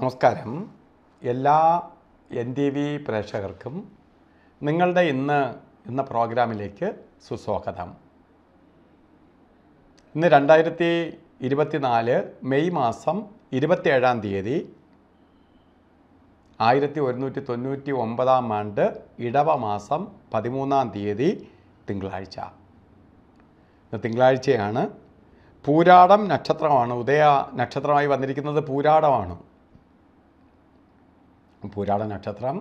നമസ്കാരം എല്ലാ N T V പ്രേക്ഷകർക്കും നിങ്ങളുടെ ഇന്ന് ഇന്ന പ്രോഗ്രാമിലേക്ക് സുസ്വാഗതം ഇന്ന് രണ്ടായിരത്തി ഇരുപത്തിനാല് മെയ് മാസം ഇരുപത്തേഴാം തീയതി ആയിരത്തി ഒരുന്നൂറ്റി തൊണ്ണൂറ്റി ഒമ്പതാം ആണ്ട് ഇടവ മാസം പതിമൂന്നാം തീയതി തിങ്കളാഴ്ച ഇന്ന് തിങ്കളാഴ്ചയാണ് പൂരാടം നക്ഷത്രമാണ് ഉദയ നക്ഷത്രമായി വന്നിരിക്കുന്നത് പൂരാടമാണ് പൂരാട നക്ഷത്രം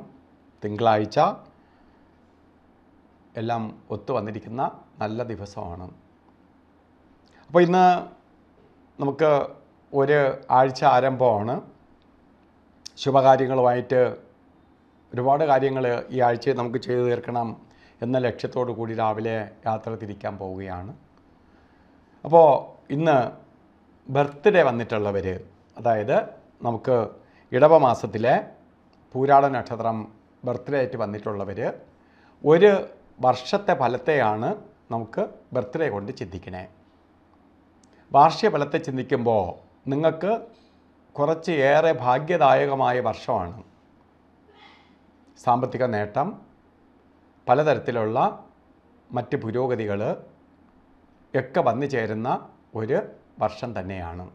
തിങ്കളാഴ്ച എല്ലാം ഒത്തു വന്നിരിക്കുന്ന നല്ല ദിവസമാണ് അപ്പോൾ ഇന്ന് നമുക്ക് ഒരു ആഴ്ച ആരംഭമാണ് ശുഭകാര്യങ്ങളുമായിട്ട് ഒരുപാട് കാര്യങ്ങൾ ഈ ആഴ്ചയിൽ നമുക്ക് ചെയ്തു തീർക്കണം എന്ന ലക്ഷ്യത്തോടു കൂടി രാവിലെ യാത്ര തിരിക്കാൻ പോവുകയാണ് അപ്പോൾ ഇന്ന് ബർത്ത്ഡേ വന്നിട്ടുള്ളവർ അതായത് നമുക്ക് ഇടവ മാസത്തിലെ പൂരാട നക്ഷത്രം ബർത്ത്ഡേ ആയിട്ട് വന്നിട്ടുള്ളവർ ഒരു വർഷത്തെ ഫലത്തെയാണ് നമുക്ക് ബർത്ത്ഡേ കൊണ്ട് ചിന്തിക്കണേ വാർഷിക ഫലത്തെ ചിന്തിക്കുമ്പോൾ നിങ്ങൾക്ക് കുറച്ച് ഏറെ ഭാഗ്യദായകമായ വർഷമാണ് സാമ്പത്തിക നേട്ടം പലതരത്തിലുള്ള മറ്റ് പുരോഗതികൾ ഒക്കെ വന്നു ചേരുന്ന ഒരു വർഷം തന്നെയാണ്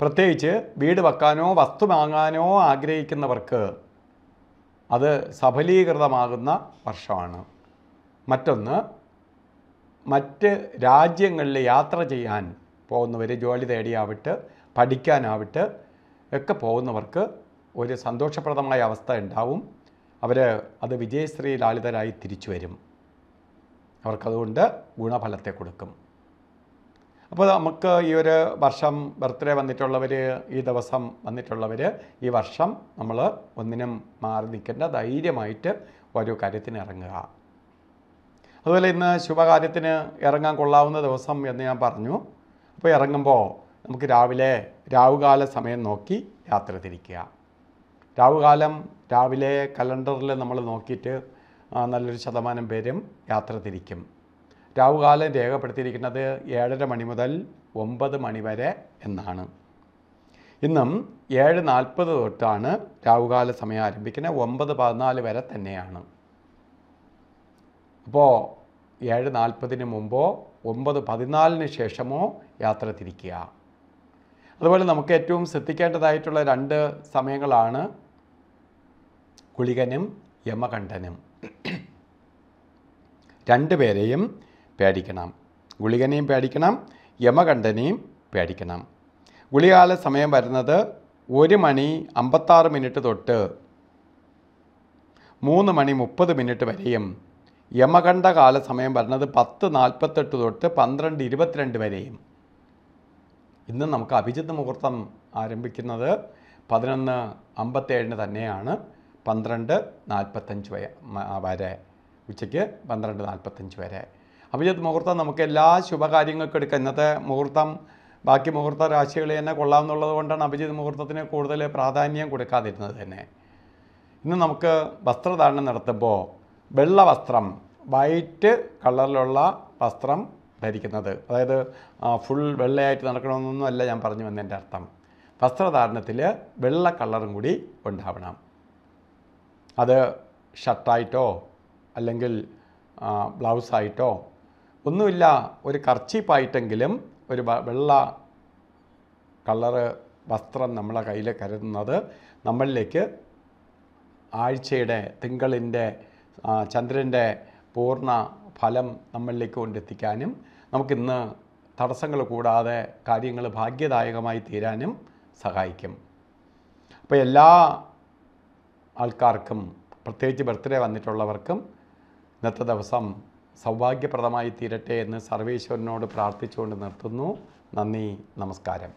പ്രത്യേകിച്ച് വീട് വെക്കാനോ വസ്തു വാങ്ങാനോ ആഗ്രഹിക്കുന്നവർക്ക് അത് സഫലീകൃതമാകുന്ന വർഷമാണ് മറ്റൊന്ന് മറ്റ് രാജ്യങ്ങളിൽ യാത്ര ചെയ്യാൻ പോകുന്നവർ ജോലി തേടിയാവട്ടെ പഠിക്കാനാവട്ടെ ഒക്കെ പോകുന്നവർക്ക് ഒരു സന്തോഷപ്രദമായ അവസ്ഥ ഉണ്ടാവും അവർ അത് വിജയശ്രീ ലാളിതരായി തിരിച്ചു വരും അവർക്കതുകൊണ്ട് ഗുണഫലത്തെ കൊടുക്കും അപ്പോൾ നമുക്ക് ഈ ഒരു വർഷം ബർത്ത്ഡേ വന്നിട്ടുള്ളവർ ഈ ദിവസം വന്നിട്ടുള്ളവർ ഈ വർഷം നമ്മൾ ഒന്നിനും മാറി നിൽക്കേണ്ട ധൈര്യമായിട്ട് ഓരോ കാര്യത്തിന് ഇറങ്ങുക അതുപോലെ ഇന്ന് ശുഭകാര്യത്തിന് ഇറങ്ങാൻ കൊള്ളാവുന്ന ദിവസം എന്ന് ഞാൻ പറഞ്ഞു അപ്പോൾ ഇറങ്ങുമ്പോൾ നമുക്ക് രാവിലെ രാവുകാല സമയം നോക്കി യാത്ര തിരിക്കുക രാവുകാലം രാവിലെ കലണ്ടറിൽ നമ്മൾ നോക്കിയിട്ട് നല്ലൊരു ശതമാനം പേരും യാത്ര തിരിക്കും രാവുകാലം രേഖപ്പെടുത്തിയിരിക്കുന്നത് ഏഴര മണി മുതൽ ഒമ്പത് മണി വരെ എന്നാണ് ഇന്നും ഏഴ് നാൽപ്പത് തൊട്ടാണ് രാവുകാല സമയം ആരംഭിക്കുന്നത് ഒമ്പത് പതിനാല് വരെ തന്നെയാണ് അപ്പോൾ ഏഴ് നാൽപ്പതിന് മുമ്പോ ഒമ്പത് പതിനാലിന് ശേഷമോ യാത്ര തിരിക്കുക അതുപോലെ നമുക്ക് ഏറ്റവും ശ്രദ്ധിക്കേണ്ടതായിട്ടുള്ള രണ്ട് സമയങ്ങളാണ് കുളികനും യമകണ്ഠനും രണ്ടുപേരെയും പേടിക്കണം ഗുളികനെയും പേടിക്കണം യമകണ്ഠനെയും പേടിക്കണം ഗുളികാല സമയം വരുന്നത് ഒരു മണി അമ്പത്താറ് മിനിറ്റ് തൊട്ട് മൂന്ന് മണി മുപ്പത് മിനിറ്റ് വരെയും യമകണ്ഠ കാല സമയം വരുന്നത് പത്ത് നാൽപ്പത്തെട്ട് തൊട്ട് പന്ത്രണ്ട് ഇരുപത്തിരണ്ട് വരെയും ഇന്ന് നമുക്ക് അഭിജിത്ത് മുഹൂർത്തം ആരംഭിക്കുന്നത് പതിനൊന്ന് അമ്പത്തേഴിന് തന്നെയാണ് പന്ത്രണ്ട് നാൽപ്പത്തഞ്ച് വരെ ഉച്ചയ്ക്ക് പന്ത്രണ്ട് നാൽപ്പത്തഞ്ച് വരെ അഭിജിത്ത് മുഹൂർത്തം നമുക്ക് എല്ലാ ശുഭകാര്യങ്ങൾക്കും എടുക്കാം ഇന്നത്തെ മുഹൂർത്തം ബാക്കി മുഹൂർത്ത രാശികളെ തന്നെ കൊള്ളാമെന്നുള്ളത് കൊണ്ടാണ് അഭിജിത്ത് മുഹൂർത്തത്തിന് കൂടുതൽ പ്രാധാന്യം കൊടുക്കാതിരുന്നത് തന്നെ ഇന്ന് നമുക്ക് വസ്ത്രധാരണം നടത്തുമ്പോൾ വെള്ള വസ്ത്രം വൈറ്റ് കളറിലുള്ള വസ്ത്രം ധരിക്കുന്നത് അതായത് ഫുൾ വെള്ളയായിട്ട് നടക്കണമെന്നൊന്നുമല്ല ഞാൻ പറഞ്ഞു വന്നതിൻ്റെ അർത്ഥം വസ്ത്രധാരണത്തിൽ വെള്ള കളറും കൂടി ഉണ്ടാവണം അത് ഷർട്ടായിട്ടോ അല്ലെങ്കിൽ ബ്ലൗസായിട്ടോ ഒന്നുമില്ല ഒരു കർച്ചീപ്പായിട്ടെങ്കിലും ഒരു വെള്ള കളറ് വസ്ത്രം നമ്മളെ കയ്യിൽ കരുതുന്നത് നമ്മളിലേക്ക് ആഴ്ചയുടെ തിങ്കളിൻ്റെ ചന്ദ്രൻ്റെ പൂർണ്ണ ഫലം നമ്മളിലേക്ക് കൊണ്ടെത്തിക്കാനും നമുക്കിന്ന് തടസ്സങ്ങൾ കൂടാതെ കാര്യങ്ങൾ ഭാഗ്യദായകമായി തീരാനും സഹായിക്കും അപ്പോൾ എല്ലാ ആൾക്കാർക്കും പ്രത്യേകിച്ച് ബർത്ത്ഡേ വന്നിട്ടുള്ളവർക്കും ഇന്നത്തെ ദിവസം സൗഭാഗ്യപ്രദമായി തീരട്ടെ എന്ന് സർവേശ്വരനോട് പ്രാർത്ഥിച്ചുകൊണ്ട് നിർത്തുന്നു നന്ദി നമസ്കാരം